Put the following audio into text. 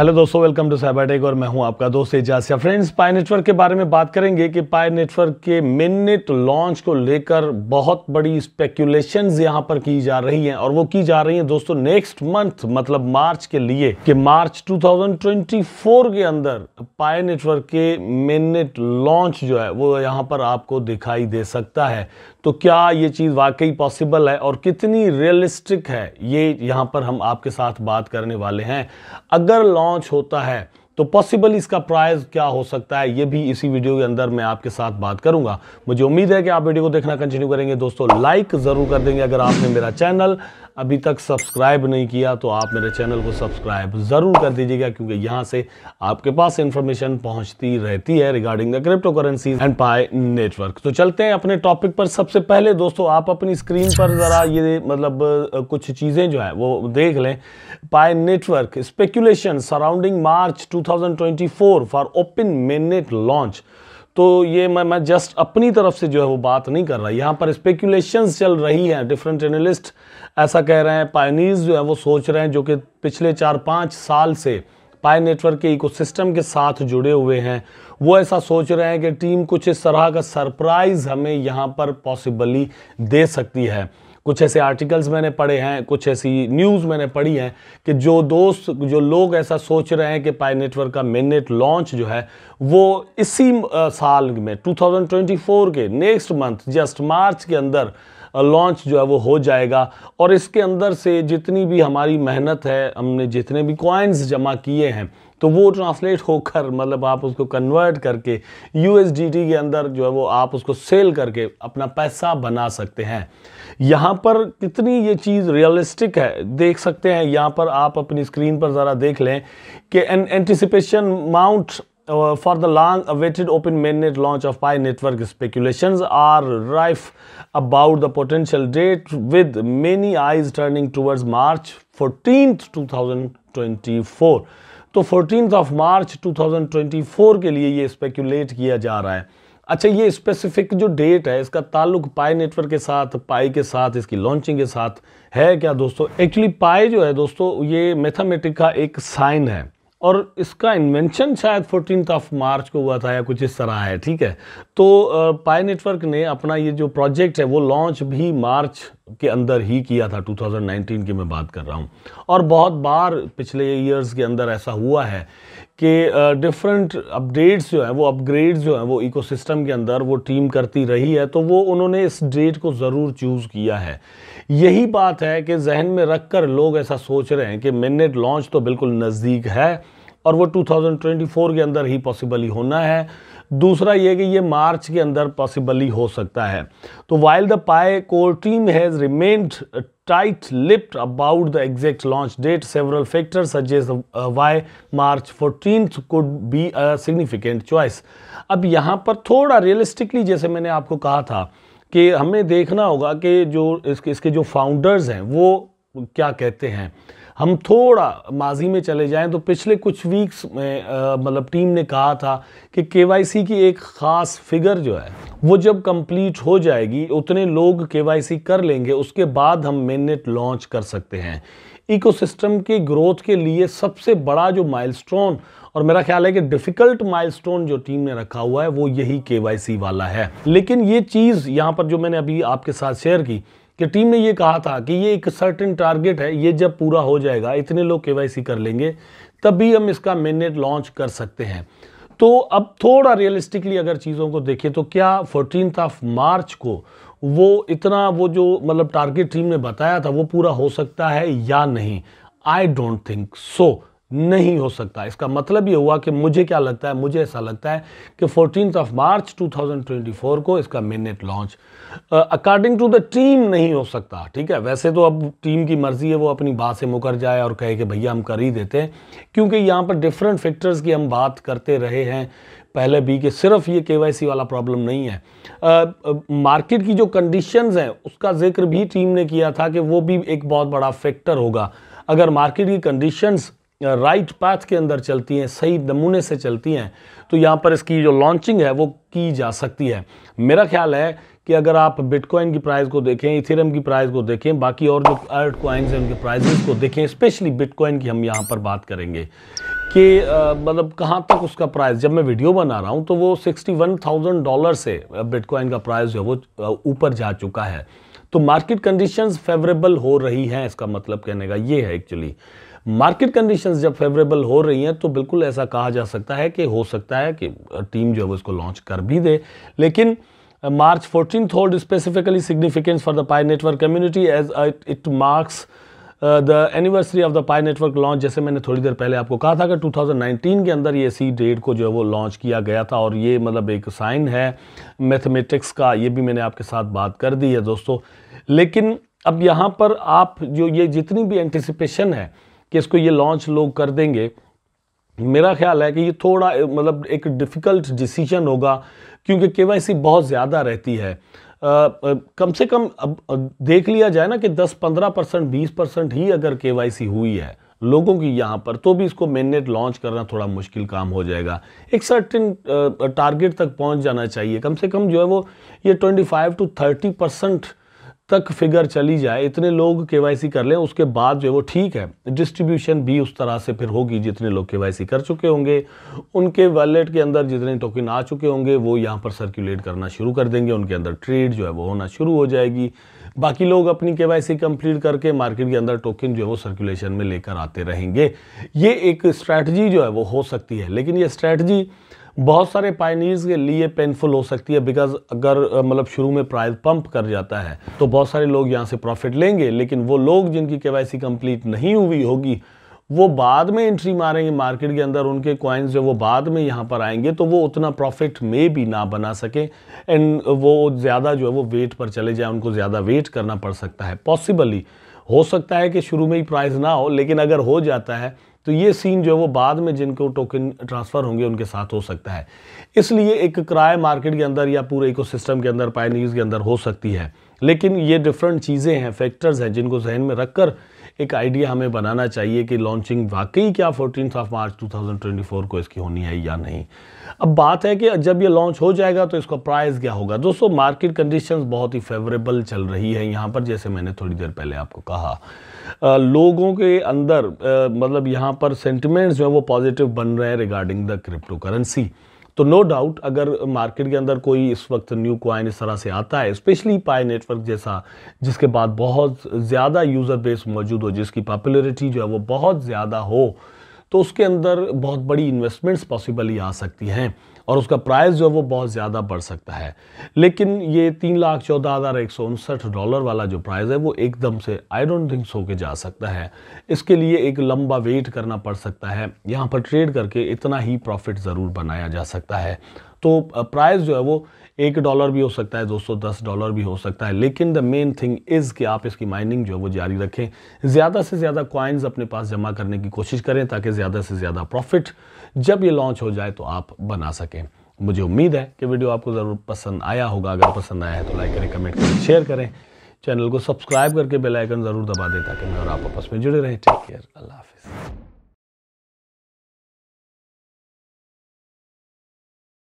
Hello दोस्तों welcome to take और मैं हूं आपका दोस्त एजासिया फ्रेंड्स पाई नेटवर्क के बारे में बात करेंगे कि पाई नेटवर्क के मिनट लॉन्च को लेकर बहुत बड़ी स्पेकुलेशन यहां पर की जा रही हैं और वो की जा रही हैं दोस्तों नेक्स्ट मंथ मतलब मार्च के लिए कि मार्च 2024 के अंदर पाई नेटवर्क के मिनट लॉन्च जो है वो यहाँ पर आपको दिखाई दे सकता है तो क्या ये चीज़ वाकई पॉसिबल है और कितनी रियलिस्टिक है ये यहाँ पर हम आपके साथ बात करने वाले हैं अगर लॉन्च लॉन्च होता है तो पॉसिबल इसका प्राइस क्या हो सकता है ये भी इसी वीडियो के अंदर मैं आपके साथ बात करूंगा मुझे उम्मीद है कि आप वीडियो को देखना कंटिन्यू करेंगे दोस्तों लाइक ज़रूर कर देंगे अगर आपने मेरा चैनल अभी तक सब्सक्राइब नहीं किया तो आप मेरे चैनल को सब्सक्राइब ज़रूर कर दीजिएगा क्योंकि यहाँ से आपके पास इन्फॉर्मेशन पहुँचती रहती है regarding the cryptocurrency and Pi network तो चलते हैं अपने टॉपिक पर सबसे पहले दोस्तों आप अपनी स्क्रीन पर ज़रा ये मतलब कुछ चीज़ें जो है वो देख लें Pi network speculation surrounding March four for open main launch तो ये मैं मैं जस्ट अपनी तरफ से जो है वो बात नहीं कर रहा यहाँ पर स्पेकुलेशंस चल रही हैं डिफरेंट एनालिस्ट ऐसा कह रहे हैं पायनीज जो है वो सोच रहे हैं जो कि पिछले चार पाँच साल से पाए नेटवर्क के इकोसिस्टम के साथ जुड़े हुए हैं वो ऐसा सोच रहे हैं कि टीम कुछ इस तरह का सरप्राइज़ हमें यहाँ पर पॉसिबली दे सकती है कुछ ऐसे आर्टिकल्स मैंने पढ़े हैं कुछ ऐसी न्यूज़ मैंने पढ़ी हैं कि जो दोस्त जो लोग ऐसा सोच रहे हैं कि पाई नेटवर्क का मेन नेट लॉन्च जो है वो इसी साल में 2024 के नेक्स्ट मंथ जस्ट मार्च के अंदर लॉन्च जो है वो हो जाएगा और इसके अंदर से जितनी भी हमारी मेहनत है हमने जितने भी कॉइन्स जमा किए हैं तो वो ट्रांसलेट होकर मतलब आप उसको कन्वर्ट करके यू के अंदर जो है वो आप उसको सेल करके अपना पैसा बना सकते हैं यहाँ पर कितनी ये चीज़ रियलिस्टिक है देख सकते हैं यहाँ पर आप अपनी स्क्रीन पर ज़रा देख लें कि anticipation mount uh, for the long awaited open mainnet launch of Pi network, speculations are rife about the potential date with many eyes turning towards March 14th, 2024. तो 14th ऑफ मार्च 2024 के लिए ये speculate किया जा रहा है अच्छा ये स्पेसिफिक जो डेट है इसका ताल्लुक पाई नेटवर्क के साथ पाई के साथ इसकी लॉन्चिंग के साथ है क्या दोस्तों एक्चुअली पाई जो है दोस्तों ये मैथमेटिक का एक साइन है और इसका इन्वेंशन शायद फोर्टीन ऑफ मार्च को हुआ था या कुछ इस तरह है ठीक है तो पाई नेटवर्क ने अपना ये जो प्रोजेक्ट है वो लॉन्च भी मार्च के अंदर ही किया था 2019 की मैं बात कर रहा हूँ और बहुत बार पिछले ईयर्स के अंदर ऐसा हुआ है कि डिफरेंट अपडेट्स जो हैं वो अपग्रेड जो हैं वो इकोसिस्टम के अंदर वो टीम करती रही है तो वो उन्होंने इस डेट को ज़रूर चूज़ किया है यही बात है कि जहन में रख कर लोग ऐसा सोच रहे हैं कि मिनट लॉन्च तो बिल्कुल नज़दीक है और वो 2024 के अंदर ही पॉसिबली होना है दूसरा ये कि ये मार्च के अंदर पॉसिबली हो सकता है तो while the Pi core team has remained tight-lipped about the exact launch date. Several factors suggest why March 14th could be a significant choice. अब यहाँ पर थोड़ा realistically जैसे मैंने आपको कहा था कि हमें देखना होगा कि जो इसके इसके जो founders हैं वो क्या कहते हैं हम थोड़ा माजी में चले जाएं तो पिछले कुछ वीक्स में मतलब टीम ने कहा था कि के की एक ख़ास फिगर जो है वो जब कंप्लीट हो जाएगी उतने लोग के कर लेंगे उसके बाद हम मेननेट लॉन्च कर सकते हैं इकोसिस्टम के ग्रोथ के लिए सबसे बड़ा जो माइलस्टोन और मेरा ख्याल है कि डिफ़िकल्ट माइलस्टोन जो टीम ने रखा हुआ है वो यही के वाला है लेकिन ये चीज़ यहाँ पर जो मैंने अभी आपके साथ शेयर की कि टीम ने ये कहा था कि ये एक सर्टन टारगेट है ये जब पूरा हो जाएगा इतने लोग के कर लेंगे तभी हम इसका मेनेट लॉन्च कर सकते हैं तो अब थोड़ा रियलिस्टिकली अगर चीज़ों को देखें तो क्या फोर्टीन ऑफ मार्च को वो इतना वो जो मतलब टारगेट टीम ने बताया था वो पूरा हो सकता है या नहीं आई डोंट थिंक सो नहीं हो सकता इसका मतलब ये हुआ कि मुझे क्या लगता है मुझे ऐसा लगता है कि फोर्टीन ऑफ मार्च 2024 को इसका mainnet launch according to the team नहीं हो सकता ठीक है वैसे तो अब टीम की मर्जी है वो अपनी बात से मुकर जाए और कहे कि भैया हम कर ही देते हैं क्योंकि यहाँ पर डिफरेंट फैक्टर्स की हम बात करते रहे हैं पहले भी कि सिर्फ ये के वाला प्रॉब्लम नहीं है मार्केट की जो कंडीशन हैं उसका जिक्र भी टीम ने किया था कि वो भी एक बहुत बड़ा फैक्टर होगा अगर मार्केट की कंडीशंस राइट पाथ के अंदर चलती हैं सही नमूने से चलती हैं तो यहाँ पर इसकी जो लॉन्चिंग है वो की जा सकती है मेरा ख्याल है कि अगर आप बिटकॉइन की प्राइस को देखें इथेरियम की प्राइस को देखें बाकी और जो अर्ट कॉइन्स हैं उनके प्राइजेस को देखें स्पेशली बिटकॉइन की हम यहाँ पर बात करेंगे कि मतलब कहाँ तक उसका प्राइस जब मैं वीडियो बना रहा हूँ तो वो सिक्सटी वन थाउजेंड डॉलर से बिटकॉइन का प्राइस जो है वो ऊपर जा चुका है तो मार्केट कंडीशंस फेवरेबल हो रही हैं इसका मतलब कहने का ये है एक्चुअली मार्केट कंडीशंस जब फेवरेबल हो रही हैं तो बिल्कुल ऐसा कहा जा सकता है कि हो सकता है कि टीम जो है उसको लॉन्च कर भी दे लेकिन March fourteen hold specifically significance for the Pi network community as it marks the anniversary of the Pi network launch जैसे मैंने थोड़ी देर पहले आपको कहा था कि 2019 के अंदर ये सी डेट को जो है वो लॉन्च किया गया था और ये मतलब एक साइन है मैथमेटिक्स का ये भी मैंने आपके साथ बात कर दी है दोस्तों लेकिन अब यहाँ पर आप जो ये जितनी भी एंटिसिपेशन है कि इसको ये लॉन्च लोग कर देंगे मेरा ख्याल है कि ये थोड़ा मतलब एक डिफ़िकल्ट डिसीजन होगा क्योंकि के बहुत ज़्यादा रहती है आ, आ, कम से कम अब देख लिया जाए ना कि 10-15 परसेंट बीस परसेंट ही अगर के हुई है लोगों की यहाँ पर तो भी इसको मेननेट लॉन्च करना थोड़ा मुश्किल काम हो जाएगा एक सर्टिन टारगेट तक पहुँच जाना चाहिए कम से कम जो है वो ये 25 टू थर्टी परसेंट तक फिगर चली जाए इतने लोग के कर लें उसके बाद जो है वो ठीक है डिस्ट्रीब्यूशन भी उस तरह से फिर होगी जितने लोग के कर चुके होंगे उनके वॉलेट के अंदर जितने टोकन आ चुके होंगे वो यहाँ पर सर्कुलेट करना शुरू कर देंगे उनके अंदर ट्रेड जो है वो होना शुरू हो जाएगी बाकी लोग अपनी के वाई कंप्लीट करके मार्केट के अंदर टोकन जो है वो सर्कुलेशन में लेकर आते रहेंगे ये एक स्ट्रैटी जो है वो हो सकती है लेकिन ये स्ट्रैटी बहुत सारे पाइनीज के लिए पेनफुल हो सकती है बिकॉज अगर मतलब शुरू में प्राइस पंप कर जाता है तो बहुत सारे लोग यहाँ से प्रॉफिट लेंगे लेकिन वो लोग जिनकी के कंप्लीट नहीं हुई होगी वो बाद में एंट्री मारेंगे मार्केट के अंदर उनके कॉइन्स जो वो बाद में यहाँ पर आएंगे तो वो उतना प्रॉफिट में भी ना बना सकें एंड वो ज़्यादा जो है वो वेट पर चले जाए उनको ज़्यादा वेट करना पड़ सकता है पॉसिबली हो सकता है कि शुरू में ही प्राइस ना हो लेकिन अगर हो जाता है तो ये सीन जो है वो बाद में जिनको टोकन ट्रांसफ़र होंगे उनके साथ हो सकता है इसलिए एक क्राय मार्केट के अंदर या पूरे इकोसिस्टम के अंदर पाए के अंदर हो सकती है लेकिन ये डिफरेंट चीज़ें हैं फैक्टर्स हैं जिनको जहन में रखकर एक आइडिया हमें बनाना चाहिए कि लॉन्चिंग वाकई क्या फोर्टीन ऑफ मार्च 2024 को इसकी होनी है या नहीं अब बात है कि जब ये लॉन्च हो जाएगा तो इसका प्राइस क्या होगा दोस्तों मार्केट कंडीशंस बहुत ही फेवरेबल चल रही है यहाँ पर जैसे मैंने थोड़ी देर पहले आपको कहा आ, लोगों के अंदर आ, मतलब यहाँ पर सेंटिमेंट्स जो है वो पॉजिटिव बन रहे हैं रिगार्डिंग द क्रिप्टो करेंसी तो नो डाउट अगर मार्केट के अंदर कोई इस वक्त न्यू क्वाइन इस तरह से आता है स्पेशली पाए नेटवर्क जैसा जिसके बाद बहुत ज़्यादा यूज़र बेस मौजूद हो जिसकी पॉपुलरिटी जो है वो बहुत ज़्यादा हो तो उसके अंदर बहुत बड़ी इन्वेस्टमेंट्स पॉसिबली आ सकती हैं और उसका प्राइस जो है वो बहुत ज़्यादा बढ़ सकता है लेकिन ये तीन लाख चौदह हज़ार एक सौ उनसठ डॉलर वाला जो प्राइस है वो एकदम से आई डोंट थिंक सो के जा सकता है इसके लिए एक लंबा वेट करना पड़ सकता है यहाँ पर ट्रेड करके इतना ही प्रॉफिट ज़रूर बनाया जा सकता है तो प्राइस uh, जो है वो एक डॉलर भी हो सकता है दोस्तों दस डॉलर भी हो सकता है लेकिन द मेन थिंग इज़ कि आप इसकी माइनिंग जो है वो जारी रखें ज़्यादा से ज़्यादा कॉइन्स अपने पास जमा करने की कोशिश करें ताकि ज़्यादा से ज़्यादा प्रॉफिट जब ये लॉन्च हो जाए तो आप बना सकें मुझे उम्मीद है कि वीडियो आपको ज़रूर पसंद आया होगा अगर पसंद आया है तो लाइक करें कमेंट करें शेयर करें चैनल को सब्सक्राइब करके बेल आइकन ज़रूर दबा दें ताकि मैं और आप आपस में जुड़े रहें टेक केयर अल्लाह हाफिज़